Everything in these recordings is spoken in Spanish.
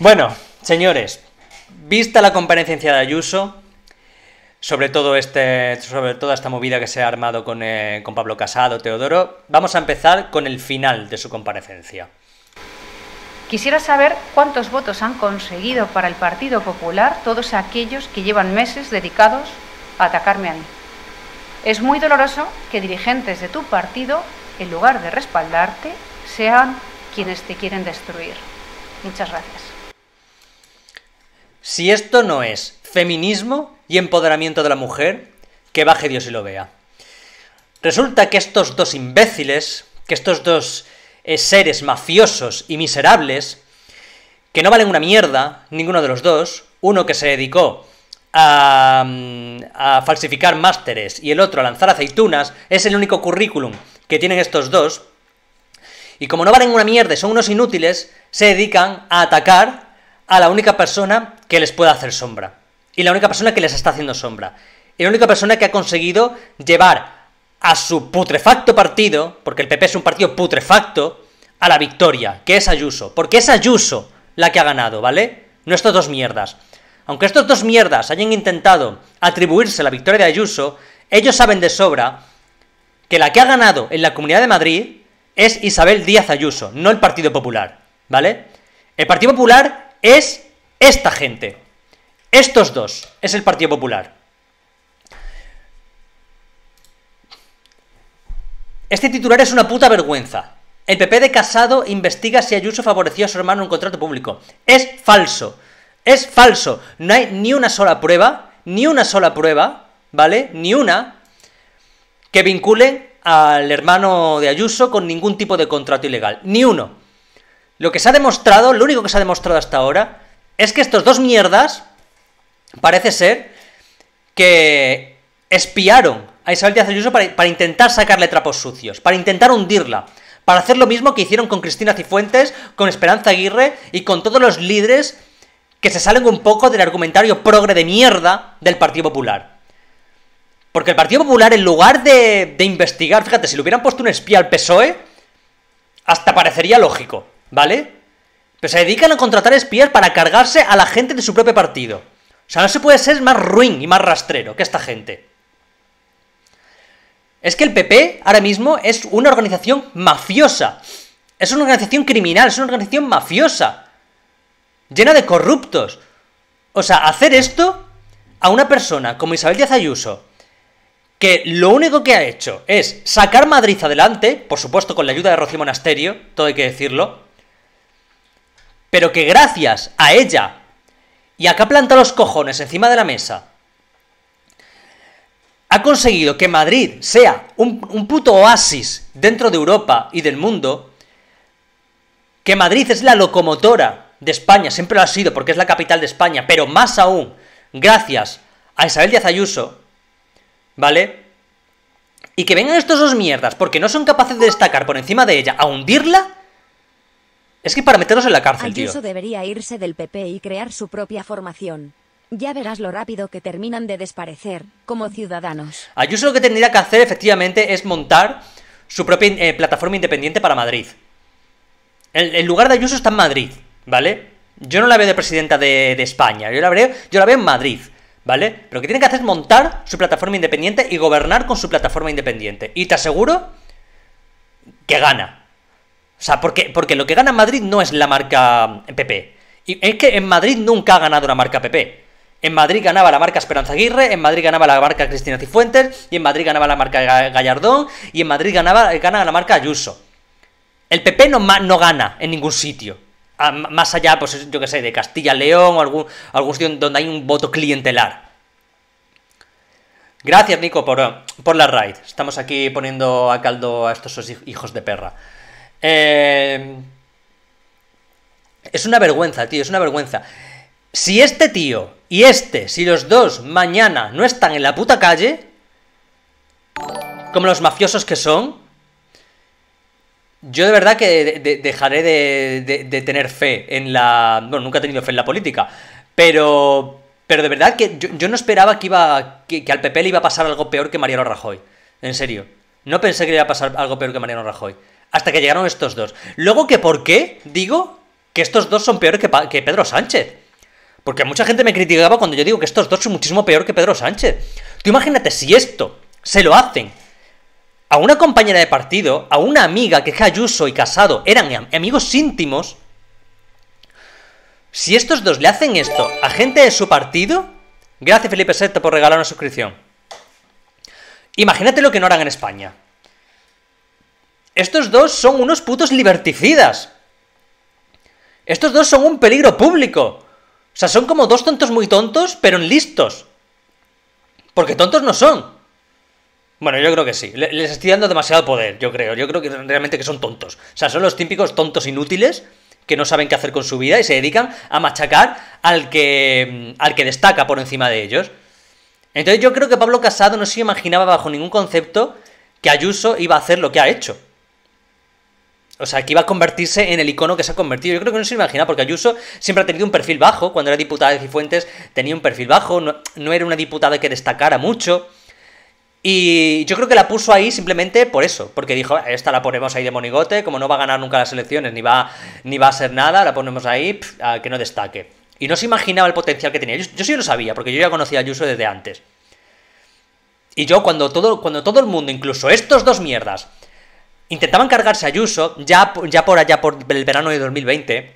Bueno, señores, vista la comparecencia de Ayuso, sobre todo este, sobre toda esta movida que se ha armado con, eh, con Pablo Casado, Teodoro, vamos a empezar con el final de su comparecencia. Quisiera saber cuántos votos han conseguido para el Partido Popular todos aquellos que llevan meses dedicados a atacarme a mí. Es muy doloroso que dirigentes de tu partido, en lugar de respaldarte, sean quienes te quieren destruir. Muchas gracias. Si esto no es feminismo y empoderamiento de la mujer, que baje Dios y lo vea. Resulta que estos dos imbéciles, que estos dos eh, seres mafiosos y miserables, que no valen una mierda, ninguno de los dos, uno que se dedicó a, mm, a, falsificar másteres y el otro a lanzar aceitunas, es el único currículum que tienen estos dos. Y como no valen una mierda, son unos inútiles, se dedican a atacar a la única persona que les pueda hacer sombra. Y la única persona que les está haciendo sombra. Y la única persona que ha conseguido llevar a su putrefacto partido, porque el PP es un partido putrefacto, a la victoria, que es Ayuso. Porque es Ayuso la que ha ganado, ¿vale? No estos dos mierdas. Aunque estos dos mierdas hayan intentado atribuirse la victoria de Ayuso, ellos saben de sobra que la que ha ganado en la Comunidad de Madrid es Isabel Díaz Ayuso, no el Partido Popular, ¿vale? El Partido Popular es esta gente. Estos dos. Es el Partido Popular. Este titular es una puta vergüenza. El PP de Casado investiga si Ayuso favoreció a su hermano en un contrato público. Es falso. Es falso. No hay ni una sola prueba, ni una sola prueba, ¿vale? Ni una que vincule al hermano de Ayuso con ningún tipo de contrato ilegal. Ni uno. Lo que se ha demostrado, lo único que se ha demostrado hasta ahora, es que estos dos mierdas, parece ser, que espiaron a Isabel Díaz Ayuso para, intentar sacarle trapos sucios, para intentar hundirla, para hacer lo mismo que hicieron con Cristina Cifuentes, con Esperanza Aguirre y con todos los líderes que se salen un poco del argumentario progre de mierda del Partido Popular. Porque el Partido Popular, en lugar de, de investigar, fíjate, si le hubieran puesto un espía al PSOE, hasta parecería lógico. ¿vale? Pero se dedican a contratar espías para cargarse a la gente de su propio partido. O sea, no se puede ser más ruin y más rastrero que esta gente. Es que el PP ahora mismo es una organización mafiosa. Es una organización criminal, es una organización mafiosa. Llena de corruptos. O sea, hacer esto a una persona como Isabel Díaz Ayuso, que lo único que ha hecho es sacar Madrid adelante, por supuesto con la ayuda de Rocío Monasterio, todo hay que decirlo, pero que gracias a ella y acá planta los cojones encima de la mesa, ha conseguido que Madrid sea un, puto oasis dentro de Europa y del mundo, que Madrid es la locomotora de España, siempre lo ha sido porque es la capital de España, pero más aún, gracias a Isabel Díaz Ayuso, ¿vale? Y que vengan estos dos mierdas porque no son capaces de destacar por encima de ella a hundirla es que para meterlos en la cárcel, Ayuso tío. debería irse del PP y crear su propia formación. Ya verás lo rápido que terminan de desparecer como ciudadanos. Ayuso lo que tendría que hacer efectivamente es montar su propia eh, plataforma independiente para Madrid. El, lugar de Ayuso está en Madrid, ¿vale? Yo no la veo de presidenta de, España, yo la, veo, yo la veo en Madrid, ¿vale? lo que tiene que hacer es montar su plataforma independiente y gobernar con su plataforma independiente. Y te aseguro que gana. O sea, porque, porque lo que gana Madrid no es la marca PP. Y es que en Madrid nunca ha ganado la marca PP. En Madrid ganaba la marca Esperanza Aguirre, en Madrid ganaba la marca Cristina Cifuentes, y en Madrid ganaba la marca Gallardón, y en Madrid ganaba, la marca Ayuso. El PP no, no gana en ningún sitio. Ah, más allá, pues yo que sé, de Castilla-León o algún, algún sitio donde hay un voto clientelar. Gracias, Nico, por, por la raid. Estamos aquí poniendo a caldo a estos hijos de perra. Eh, es una vergüenza, tío, es una vergüenza. Si este tío y este, si los dos mañana no están en la puta calle, como los mafiosos que son, yo de verdad que dejaré de, tener fe en la... Bueno, nunca he tenido fe en la política, pero... Pero de verdad que yo, no esperaba que, iba, que, que al PP le iba a pasar algo peor que Mariano Rajoy. En serio. No pensé que le iba a pasar algo peor que Mariano Rajoy hasta que llegaron estos dos. Luego que por qué digo que estos dos son peores que, Pedro Sánchez. Porque mucha gente me criticaba cuando yo digo que estos dos son muchísimo peor que Pedro Sánchez. Tú imagínate si esto se lo hacen a una compañera de partido, a una amiga que es Ayuso y Casado, eran amigos íntimos. Si estos dos le hacen esto a gente de su partido, gracias Felipe VII por regalar una suscripción. Imagínate lo que no harán en España. Estos dos son unos putos liberticidas. Estos dos son un peligro público. O sea, son como dos tontos muy tontos, pero listos. Porque tontos no son. Bueno, yo creo que sí. Les estoy dando demasiado poder, yo creo. Yo creo que realmente que son tontos. O sea, son los típicos tontos inútiles que no saben qué hacer con su vida y se dedican a machacar al que, mm, al que destaca por encima de ellos. Entonces yo creo que Pablo Casado no se imaginaba bajo ningún concepto que Ayuso iba a hacer lo que ha hecho. O sea, que iba a convertirse en el icono que se ha convertido. Yo creo que no se imaginaba, porque Ayuso siempre ha tenido un perfil bajo. Cuando era diputada de Cifuentes tenía un perfil bajo, no, era una diputada que destacara mucho. Y yo creo que la puso ahí simplemente por eso, porque dijo, ah, esta la ponemos ahí de monigote, como no va a ganar nunca las elecciones, ni va, ni va a ser nada, la ponemos ahí que no destaque. Y no se imaginaba el potencial que tenía. Yo, yo, sí lo sabía, porque yo ya conocía a Ayuso desde antes. Y yo cuando todo, cuando todo el mundo, incluso estos dos mierdas, intentaban cargarse a Ayuso ya, ya por allá, por el verano de 2020.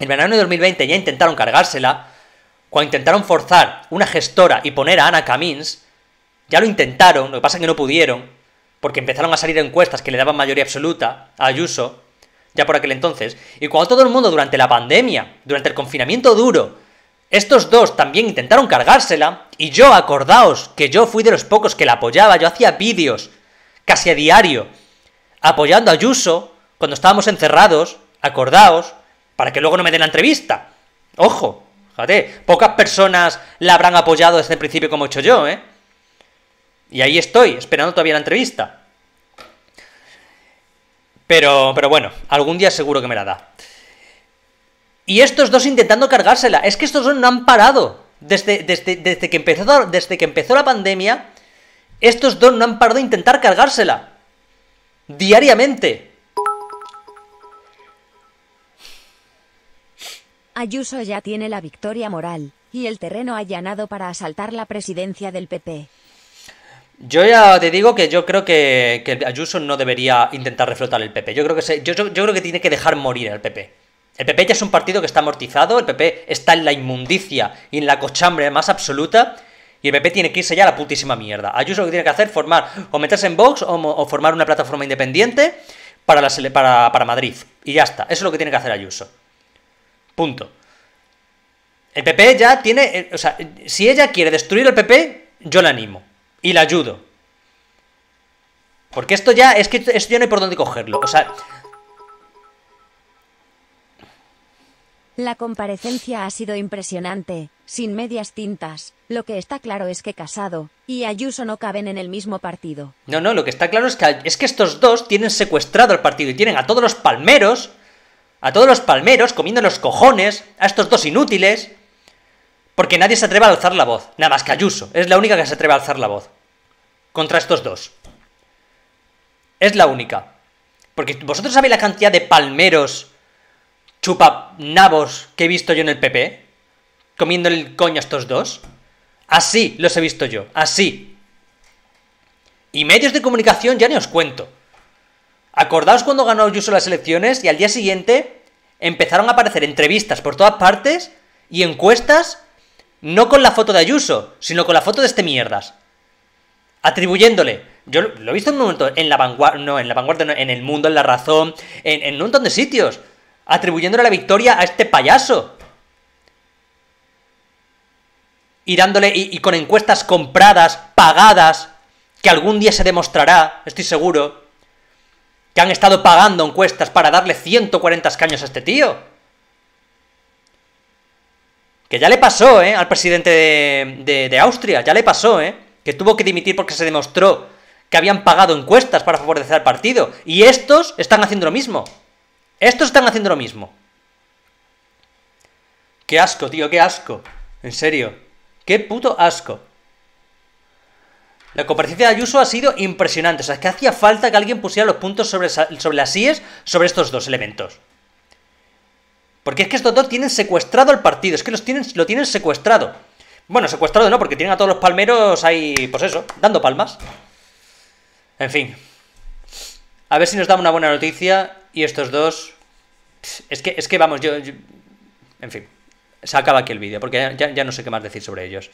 En verano de 2020 ya intentaron cargársela. Cuando intentaron forzar una gestora y poner a Ana Camins, ya lo intentaron, lo que pasa es que no pudieron, porque empezaron a salir encuestas que le daban mayoría absoluta a Ayuso, ya por aquel entonces. Y cuando todo el mundo durante la pandemia, durante el confinamiento duro, estos dos también intentaron cargársela, y yo, acordaos, que yo fui de los pocos que la apoyaba, yo hacía vídeos casi a diario apoyando a yuso cuando estábamos encerrados, acordaos, para que luego no me den la entrevista. Ojo, fíjate, pocas personas la habrán apoyado desde el principio como he hecho yo, ¿eh? Y ahí estoy, esperando todavía la entrevista. Pero, pero bueno, algún día seguro que me la da. Y estos dos intentando cargársela. Es que estos dos no han parado. Desde, desde, que, empezó, desde que empezó la pandemia, estos dos no han parado de intentar cargársela diariamente. Ayuso ya tiene la victoria moral y el terreno allanado para asaltar la presidencia del PP. Yo ya te digo que yo creo que, Ayuso no debería intentar reflotar el PP. Yo creo que yo, yo creo que tiene que dejar morir al PP. El PP ya es un partido que está amortizado, el PP está en la inmundicia y en la cochambre más absoluta y el PP tiene que irse ya a la putísima mierda. Ayuso lo que tiene que hacer formar o meterse en Vox o, formar una plataforma independiente para, para, para Madrid. Y ya está. Eso es lo que tiene que hacer Ayuso. Punto. El PP ya tiene... Eh, o sea, si ella quiere destruir el PP, yo la animo. Y la ayudo. Porque esto ya... Es que esto ya no hay por dónde cogerlo. O sea... La comparecencia ha sido impresionante sin medias tintas. Lo que está claro es que Casado y Ayuso no caben en el mismo partido. No, no, lo que está claro es que, es que estos dos tienen secuestrado al partido y tienen a todos los palmeros, a todos los palmeros comiendo los cojones, a estos dos inútiles, porque nadie se atreve a alzar la voz. Nada más que Ayuso, es la única que se atreve a alzar la voz. Contra estos dos. Es la única. Porque vosotros sabéis la cantidad de palmeros chupanabos nabos que he visto yo en el PP comiendo el coño a estos dos. Así los he visto yo, así. Y medios de comunicación ya ni os cuento. Acordaos cuando ganó Ayuso las elecciones y al día siguiente empezaron a aparecer entrevistas por todas partes y encuestas, no con la foto de Ayuso, sino con la foto de este mierdas. Atribuyéndole. Yo lo he visto en un momento, en la vanguardia, no, en la vanguardia, en el mundo, en la razón, en, en un montón de sitios. Atribuyéndole la victoria a este payaso. y dándole y, con encuestas compradas, pagadas, que algún día se demostrará, estoy seguro, que han estado pagando encuestas para darle 140 escaños a este tío. Que ya le pasó, ¿eh? Al presidente de, de Austria, ya le pasó, ¿eh? Que tuvo que dimitir porque se demostró que habían pagado encuestas para favorecer al partido. Y estos están haciendo lo mismo. Estos están haciendo lo mismo. Qué asco, tío, qué asco. En serio. ¡Qué puto asco! La comparecencia de Ayuso ha sido impresionante. O sea, es que hacía falta que alguien pusiera los puntos sobre, sobre las IES sobre estos dos elementos. Porque es que estos dos tienen secuestrado al partido. Es que los tienen, lo tienen secuestrado. Bueno, secuestrado no, porque tienen a todos los palmeros ahí, pues eso, dando palmas. En fin. A ver si nos da una buena noticia. Y estos dos. Es que, es que vamos, yo... En fin se acaba aquí el vídeo, porque ya, ya no sé qué más decir sobre ellos.